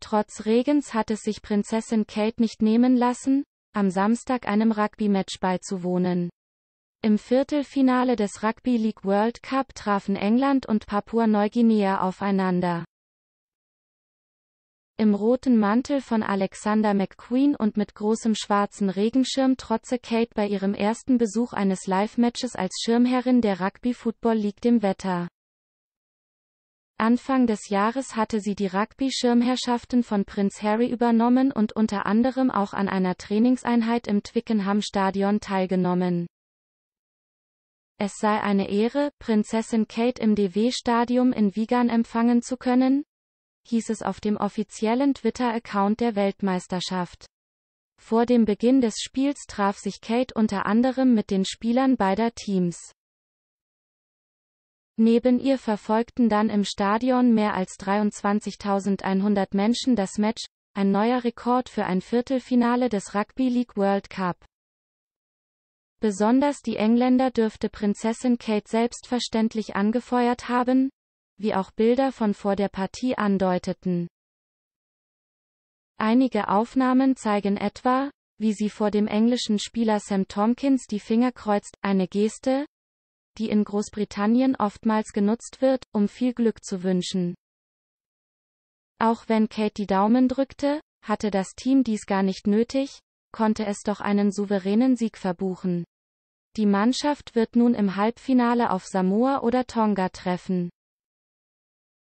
Trotz Regens hat es sich Prinzessin Kate nicht nehmen lassen, am Samstag einem Rugby-Match beizuwohnen. Im Viertelfinale des Rugby League World Cup trafen England und Papua-Neuguinea aufeinander. Im roten Mantel von Alexander McQueen und mit großem schwarzen Regenschirm trotzte Kate bei ihrem ersten Besuch eines Live-Matches als Schirmherrin der Rugby Football League dem Wetter. Anfang des Jahres hatte sie die Rugby-Schirmherrschaften von Prinz Harry übernommen und unter anderem auch an einer Trainingseinheit im Twickenham-Stadion teilgenommen. Es sei eine Ehre, Prinzessin Kate im DW-Stadium in Wigan empfangen zu können, hieß es auf dem offiziellen Twitter-Account der Weltmeisterschaft. Vor dem Beginn des Spiels traf sich Kate unter anderem mit den Spielern beider Teams. Neben ihr verfolgten dann im Stadion mehr als 23.100 Menschen das Match, ein neuer Rekord für ein Viertelfinale des Rugby League World Cup. Besonders die Engländer dürfte Prinzessin Kate selbstverständlich angefeuert haben, wie auch Bilder von vor der Partie andeuteten. Einige Aufnahmen zeigen etwa, wie sie vor dem englischen Spieler Sam Tompkins die Finger kreuzt, eine Geste, die in Großbritannien oftmals genutzt wird, um viel Glück zu wünschen. Auch wenn Kate die Daumen drückte, hatte das Team dies gar nicht nötig, konnte es doch einen souveränen Sieg verbuchen. Die Mannschaft wird nun im Halbfinale auf Samoa oder Tonga treffen.